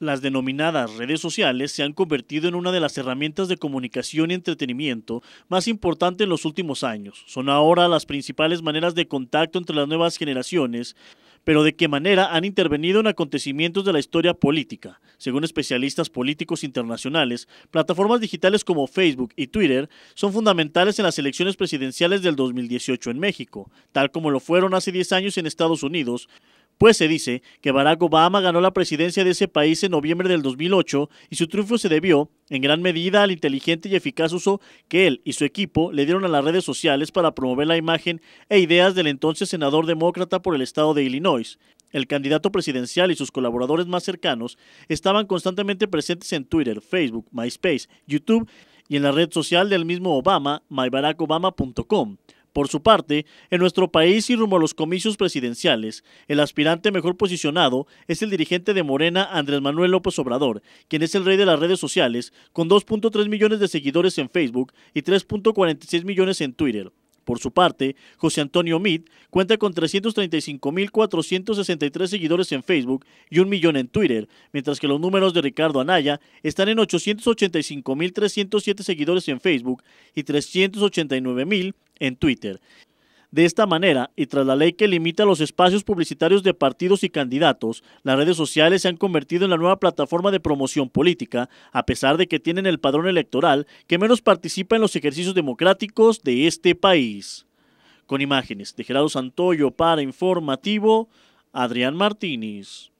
Las denominadas redes sociales se han convertido en una de las herramientas de comunicación y entretenimiento más importantes en los últimos años. Son ahora las principales maneras de contacto entre las nuevas generaciones, pero de qué manera han intervenido en acontecimientos de la historia política. Según especialistas políticos internacionales, plataformas digitales como Facebook y Twitter son fundamentales en las elecciones presidenciales del 2018 en México, tal como lo fueron hace 10 años en Estados Unidos, pues se dice que Barack Obama ganó la presidencia de ese país en noviembre del 2008 y su triunfo se debió en gran medida al inteligente y eficaz uso que él y su equipo le dieron a las redes sociales para promover la imagen e ideas del entonces senador demócrata por el estado de Illinois. El candidato presidencial y sus colaboradores más cercanos estaban constantemente presentes en Twitter, Facebook, MySpace, YouTube y en la red social del mismo Obama, mybarackobama.com. Por su parte, en nuestro país y rumbo a los comicios presidenciales, el aspirante mejor posicionado es el dirigente de Morena, Andrés Manuel López Obrador, quien es el rey de las redes sociales, con 2.3 millones de seguidores en Facebook y 3.46 millones en Twitter. Por su parte, José Antonio Meade cuenta con 335.463 seguidores en Facebook y un millón en Twitter, mientras que los números de Ricardo Anaya están en 885.307 seguidores en Facebook y 389.000 en Twitter. De esta manera, y tras la ley que limita los espacios publicitarios de partidos y candidatos, las redes sociales se han convertido en la nueva plataforma de promoción política, a pesar de que tienen el padrón electoral que menos participa en los ejercicios democráticos de este país. Con imágenes de Gerardo Santoyo para Informativo, Adrián Martínez.